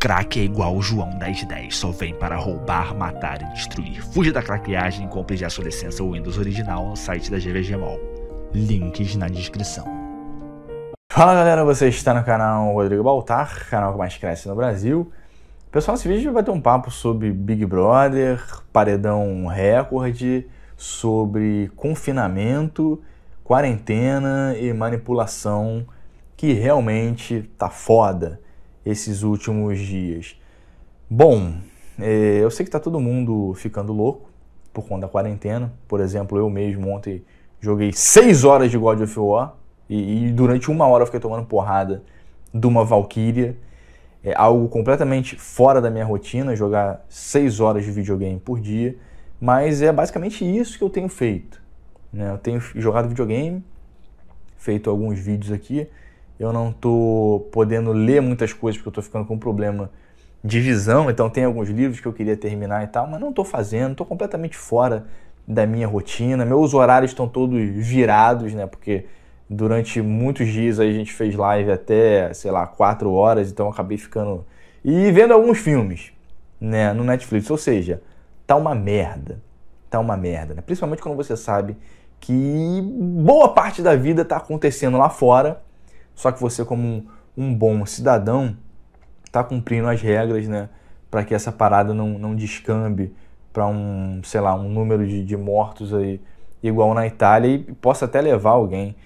Crack é igual o João 1010, só vem para roubar, matar e destruir. Fuja da craqueagem e compre já sua licença Windows original no site da GVG Mall. Links na descrição. Fala galera, você está no canal Rodrigo Baltar, canal que mais cresce no Brasil. Pessoal, nesse vídeo vai ter um papo sobre Big Brother, paredão recorde, sobre confinamento, quarentena e manipulação que realmente tá foda esses últimos dias? Bom, é, eu sei que está todo mundo ficando louco por conta da quarentena. Por exemplo, eu mesmo ontem joguei 6 horas de God of War e, e, durante uma hora eu fiquei tomando porrada de uma Valkyria. É algo completamente fora da minha rotina, jogar 6 horas de videogame por dia. Mas é basicamente isso que eu tenho feito. Né? Eu tenho jogado videogame, feito alguns vídeos aqui eu não estou podendo ler muitas coisas porque eu estou ficando com um problema de visão, então tem alguns livros que eu queria terminar e tal, mas não estou fazendo, estou completamente fora da minha rotina, meus horários estão todos virados, né? Porque durante muitos dias aí a gente fez live até, sei lá, 4 horas, então acabei ficando e vendo alguns filmes, né, no Netflix, ou seja, tá uma merda. Tá uma merda, né? Principalmente quando você sabe que boa parte da vida tá acontecendo lá fora só que você, como um bom cidadão, está cumprindo as regras, né? Para que essa parada não, não descambe para um, sei lá, um número de, de mortos aí igual na Itália e possa até levar alguém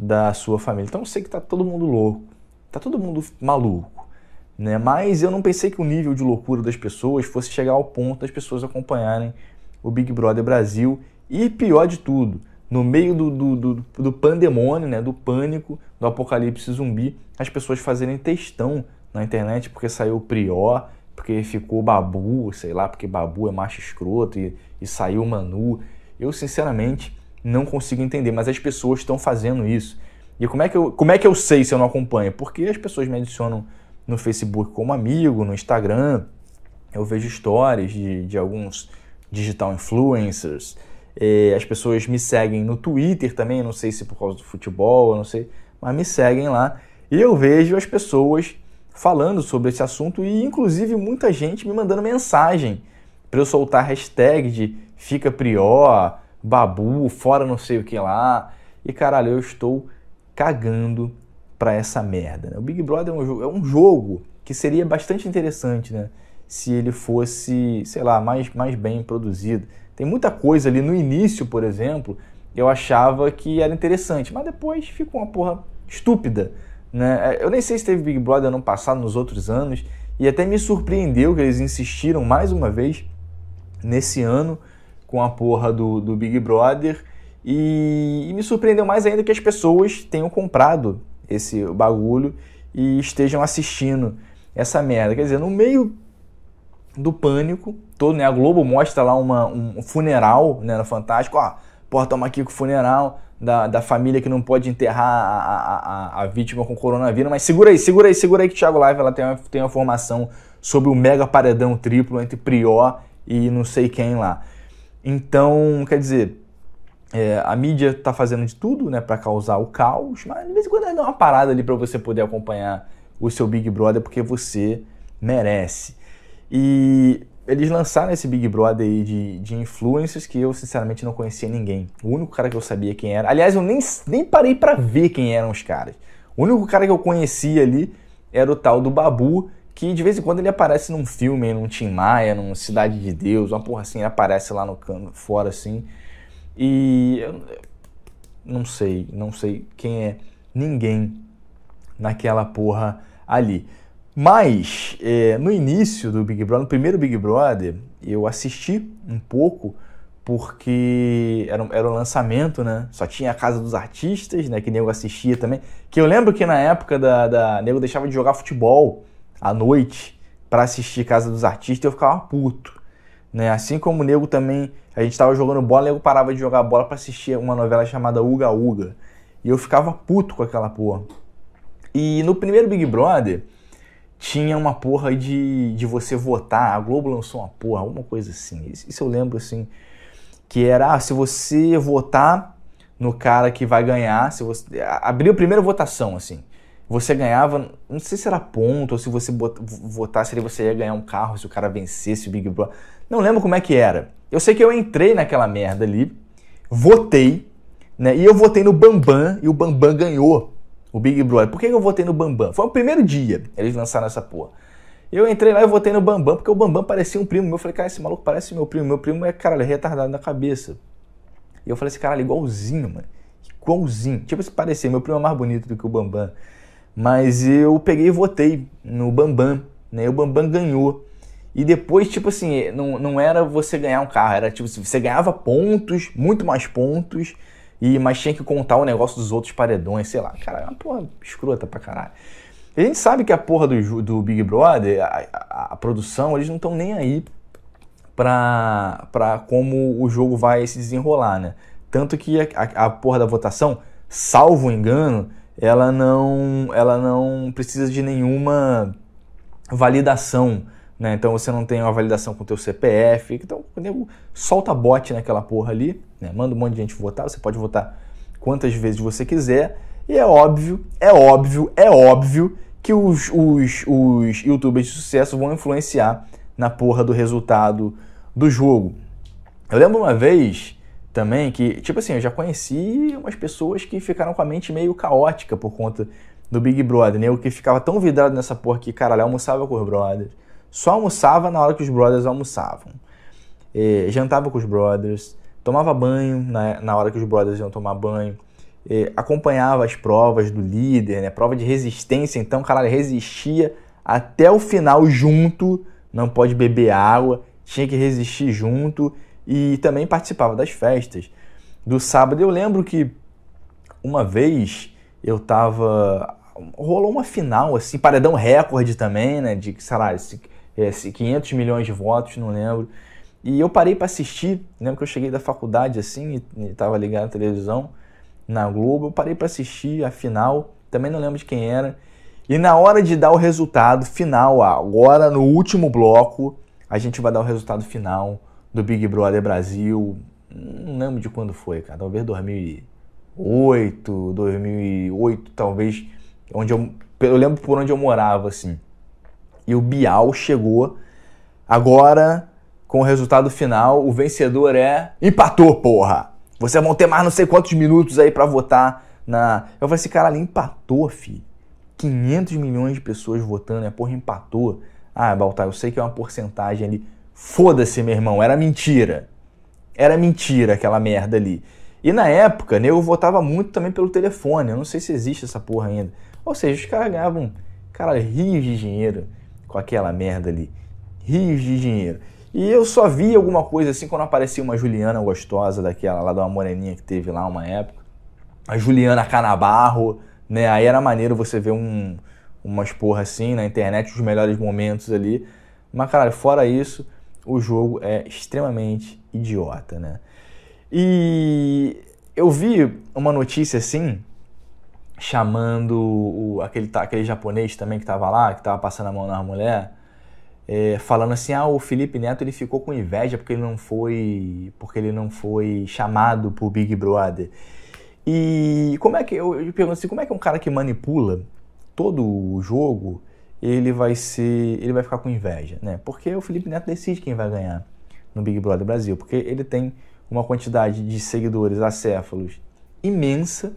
da sua família. Então eu sei que tá todo mundo louco, tá todo mundo maluco, né? Mas eu não pensei que o nível de loucura das pessoas fosse chegar ao ponto das pessoas acompanharem o Big Brother Brasil e pior de tudo, no meio do, do, do, do, pandemônio, né, do pânico, do apocalipse zumbi, as pessoas fazerem textão na internet porque saiu o Prior, porque ficou Babu, sei lá, porque Babu é macho escroto e, e saiu Manu. Eu, sinceramente, não consigo entender, mas as pessoas estão fazendo isso. E como é, que eu, como é que eu sei se eu não acompanho? Porque as pessoas me adicionam no Facebook como amigo, no Instagram, eu vejo stories de, de alguns digital influencers, é, as pessoas me seguem no Twitter também, não sei se é por causa do futebol, não sei, mas me seguem lá. E eu vejo as pessoas falando sobre esse assunto e, inclusive, muita gente me mandando mensagem para eu soltar hashtag de fica prió, babu, fora não sei o que lá. E caralho, eu estou cagando para essa merda. Né? O Big Brother é um, jogo, é um jogo que seria bastante interessante, né? Se ele fosse, sei lá, mais, mais bem produzido tem muita coisa ali no início, por exemplo, eu achava que era interessante, mas depois ficou uma porra estúpida. Né? É, eu nem sei se teve Big Brother ano passado, nos outros anos, e até me surpreendeu que eles insistiram mais uma vez nesse ano com a porra do, do Big Brother. E, e, me surpreendeu mais ainda que as pessoas tenham comprado esse bagulho e estejam assistindo essa merda. Quer dizer, no meio do pânico todo, né? A Globo mostra lá uma, um funeral, né? No Fantástico, ó, porra, toma aqui com o funeral da, da família que não pode enterrar a, a, a, vítima com coronavírus. Mas segura aí, segura aí, segura aí que o Thiago Live ela tem uma, tem uma formação sobre o mega paredão triplo entre Prior e não sei quem lá. Então, quer dizer, é, a mídia está fazendo de tudo, né, para causar o caos, mas de vez em quando ela dá uma parada ali para você poder acompanhar o seu Big Brother, porque você merece. E eles lançaram esse Big Brother aí de, de influencers que eu sinceramente não conhecia ninguém. O único cara que eu sabia quem era. Aliás, eu nem, nem parei para ver quem eram os caras. O único cara que eu conhecia ali era o tal do Babu, que de vez em quando ele aparece num filme, num Tim Maia, num Cidade de Deus, uma porra assim, ele aparece lá no cano, fora assim. E eu não sei, não sei quem é ninguém naquela porra ali. Mas é, no início do Big Brother, no primeiro Big Brother, eu assisti um pouco porque era, era o lançamento, né? Só tinha a Casa dos Artistas, né? Que nego assistia também. Que eu lembro que na época da, da nego deixava de jogar futebol à noite para assistir Casa dos Artistas, eu ficava puto, né? Assim como o nego também, a gente tava jogando bola, o nego parava de jogar bola para assistir uma novela chamada Uga Uga. E eu ficava puto com aquela porra. E no primeiro Big Brother, tinha uma porra de, de você votar, a Globo lançou uma porra, alguma coisa assim. Isso eu lembro assim, que era ah, se você votar no cara que vai ganhar, se você abriu a primeira votação assim, você ganhava, não sei se era ponto ou se você votar votasse ali você ia ganhar um carro se o cara vencesse o Big Brother. Não lembro como é que era. Eu sei que eu entrei naquela merda ali, votei, né? E eu votei no Bambam e o Bambam ganhou o Big Brother. É, Por que eu votei no Bambam? Foi o primeiro dia eles lançaram essa porra. Eu entrei lá e votei no Bambam, porque o Bambam parecia um primo meu. Eu falei, cara, esse maluco parece meu primo. Meu primo é, caralho, é retardado na cabeça. E eu falei assim, caralho, igualzinho, mano. Igualzinho. Tipo, se parecer, meu primo é mais bonito do que o Bambam. Mas eu peguei e votei no Bambam, né? O Bambam ganhou. E depois, tipo assim, não, não era você ganhar um carro, era tipo, você ganhava pontos, muito mais pontos, e, mas tinha que contar o negócio dos outros paredões, sei lá. Cara, é uma porra escrota pra caralho. E a gente sabe que a porra do, do Big Brother, a, a, a produção, eles não estão nem aí pra, pra como o jogo vai se desenrolar, né? Tanto que a, a, porra da votação, salvo engano, ela não, ela não precisa de nenhuma validação né? Então você não tem uma validação com o teu CPF. Então o nego solta bot naquela porra ali, né? manda um monte de gente votar, você pode votar quantas vezes você quiser. E é óbvio, é óbvio, é óbvio que os, os, os youtubers de sucesso vão influenciar na porra do resultado do jogo. Eu lembro uma vez também que, tipo assim, eu já conheci umas pessoas que ficaram com a mente meio caótica por conta do Big Brother, né? Eu que ficava tão vidrado nessa porra que, caralho, almoçava com os brothers só almoçava na hora que os brothers almoçavam. E, é, jantava com os brothers, tomava banho na, na hora que os brothers iam tomar banho, e, é, acompanhava as provas do líder, né? Prova de resistência, então, caralho, resistia até o final junto, não pode beber água, tinha que resistir junto e também participava das festas. Do sábado eu lembro que uma vez eu tava rolou uma final assim, paredão recorde também, né, de sei lá, é, 500 milhões de votos, não lembro. E eu parei para assistir, lembro que eu cheguei da faculdade assim, e estava ligado na televisão, na Globo, eu parei para assistir a final, também não lembro de quem era. E na hora de dar o resultado final, agora no último bloco, a gente vai dar o resultado final do Big Brother Brasil. Não lembro de quando foi, cara. Talvez 2008, 2008, talvez. Onde eu, eu lembro por onde eu morava, assim e o Bial chegou. Agora, com o resultado final, o vencedor é. Empatou, porra! Vocês vão ter mais não sei quantos minutos aí para votar na. Eu falei assim, ali empatou, filho. 500 milhões de pessoas votando, é porra, empatou. Ah, Baltar, eu sei que é uma porcentagem ali. Foda-se, meu irmão, era mentira. Era mentira aquela merda ali. E na época, né, eu votava muito também pelo telefone. Eu não sei se existe essa porra ainda. Ou seja, os caras ganhavam, cara, rios de dinheiro com aquela merda ali. Rios de dinheiro. E eu só vi alguma coisa assim quando aparecia uma Juliana gostosa daquela, lá da uma moreninha que teve lá uma época. A Juliana Canabarro, né? Aí era maneiro você ver um, umas porra assim na internet, os melhores momentos ali. Mas, caralho, fora isso, o jogo é extremamente idiota, né? E eu vi uma notícia assim chamando o, aquele, aquele japonês também que estava lá, que estava passando a mão na mulher, é, falando assim, ah, o Felipe Neto ele ficou com inveja porque ele não foi, porque ele não foi chamado por Big Brother. E como é que eu, eu pergunto assim, como é que um cara que manipula todo o jogo ele vai ser, ele vai ficar com inveja, né? Porque o Felipe Neto decide quem vai ganhar no Big Brother Brasil, porque ele tem uma quantidade de seguidores acéfalos imensa,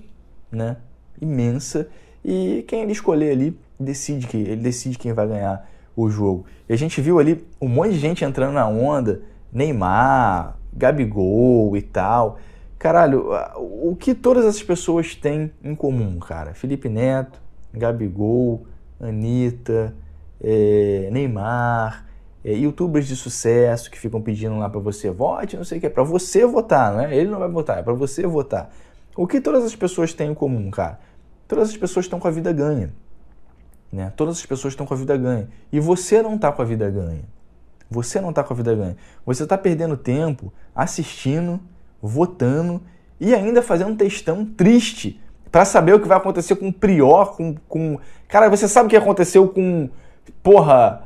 né? imensa e quem ele escolher ali decide que ele decide quem vai ganhar o jogo. E a gente viu ali um monte de gente entrando na onda, Neymar, Gabigol e tal. Caralho, o que todas essas pessoas têm em comum, cara? Felipe Neto, Gabigol, Anitta, é, Neymar, é, youtubers de sucesso que ficam pedindo lá para você vote, não sei o que, é para você votar, não é? Ele não vai votar, é para você votar. O que todas as pessoas têm em comum, cara? todas as pessoas estão com a vida ganha. Né? Todas as pessoas estão com a vida ganha. E você não está com a vida ganha. Você não está com a vida ganha. Você está perdendo tempo assistindo, votando e ainda fazendo um textão triste para saber o que vai acontecer com o Prior, com, com. Cara, você sabe o que aconteceu com. Porra!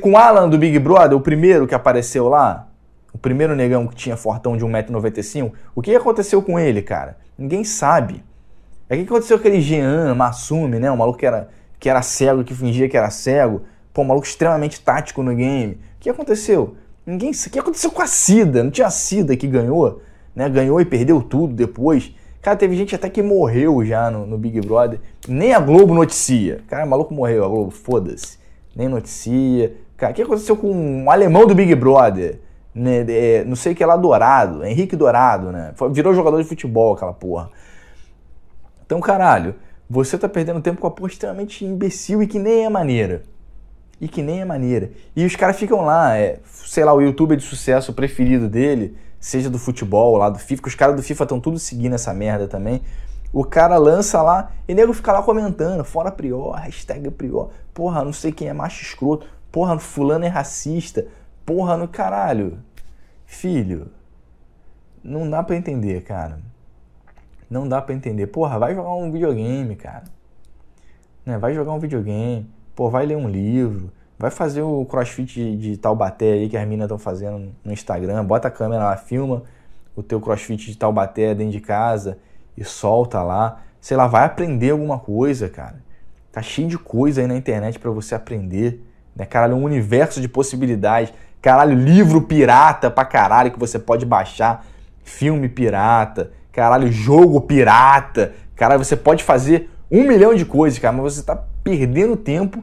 Com Alan do Big Brother, o primeiro que apareceu lá? O primeiro negão que tinha fortão de 1,95m? O que aconteceu com ele, cara? Ninguém sabe. É que aconteceu aquele Jean Massumi, né? O maluco que era, que era cego, que fingia que era cego. Pô, um maluco extremamente tático no game. O que aconteceu? Ninguém. O que aconteceu com a Cida? Não tinha a Cida que ganhou, né? Ganhou e perdeu tudo depois. Cara, teve gente até que morreu já no, no Big Brother. Nem a Globo noticia. Cara, o maluco morreu, a Globo, foda-se. Nem noticia. Cara, o que aconteceu com um alemão do Big Brother? Né, é, não sei o que lá, Dourado, Henrique Dourado, né? Virou jogador de futebol aquela porra. Então, caralho, você tá perdendo tempo com a porra extremamente imbecil e que nem é maneira. E que nem é maneira. E os caras ficam lá, é, sei lá, o youtuber é de sucesso preferido dele, seja do futebol lá do FIFA, que os caras do FIFA estão tudo seguindo essa merda também. O cara lança lá e nego fica lá comentando, fora prior, hashtag prior, porra, não sei quem é macho escroto, porra, fulano é racista, porra, no caralho. Filho, não dá para entender, cara não dá para entender. Porra, vai jogar um videogame, cara. Né? Vai jogar um videogame. Pô, vai ler um livro. Vai fazer o crossfit de, de Taubaté aí que as minas estão fazendo no Instagram. Bota a câmera lá, filma o teu crossfit de Taubaté dentro de casa e solta lá. Sei lá, vai aprender alguma coisa, cara. Tá cheio de coisa aí na internet para você aprender. Né? Caralho, um universo de possibilidades. Caralho, livro pirata pra caralho que você pode baixar. Filme pirata caralho, jogo pirata. Cara, você pode fazer um milhão de coisas, cara, mas você está perdendo tempo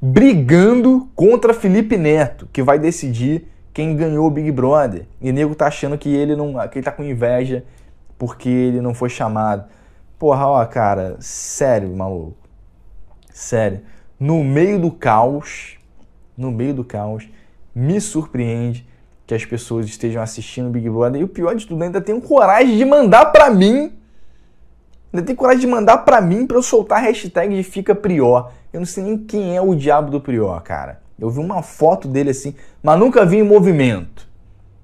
brigando contra Felipe Neto, que vai decidir quem ganhou o Big Brother. E o nego tá achando que ele não, que ele tá com inveja porque ele não foi chamado. Porra, ó, cara, sério, maluco. Sério. No meio do caos, no meio do caos, me surpreende que as pessoas estejam assistindo Big Brother. E o pior de tudo, ainda tenho coragem de mandar para mim. Ainda tem coragem de mandar para mim para eu soltar a hashtag de fica Prior. Eu não sei nem quem é o diabo do Prior, cara. Eu vi uma foto dele assim, mas nunca vi em movimento.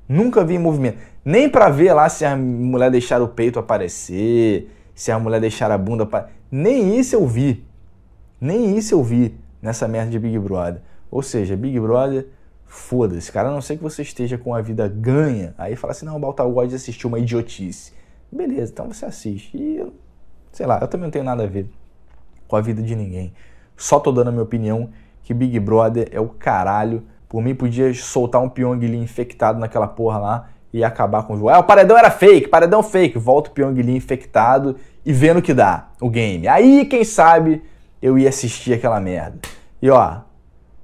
Nunca vi em movimento. Nem para ver lá se a mulher deixar o peito aparecer, se a mulher deixar a bunda aparecer. Nem isso eu vi. Nem isso eu vi nessa merda de Big Brother. Ou seja, Big Brother Foda-se, cara, a não ser que você esteja com a vida ganha. Aí fala assim: não, o Baltagod assistiu uma idiotice. Beleza, então você assiste. E sei lá, eu também não tenho nada a ver com a vida de ninguém. Só tô dando a minha opinião que Big Brother é o caralho. Por mim, podia soltar um Pyong Lee infectado naquela porra lá e acabar com o jogo. Ah, o paredão era fake, paredão fake. Volta o Pyong Lee infectado e vendo o que dá o game. Aí, quem sabe, eu ia assistir aquela merda. E ó,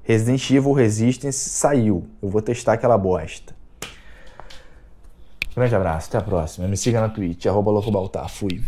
Resident Evil Resistance saiu. Eu vou testar aquela bosta. Grande abraço, até a próxima. Me siga na Twitch, arroba Locobaltar. Fui.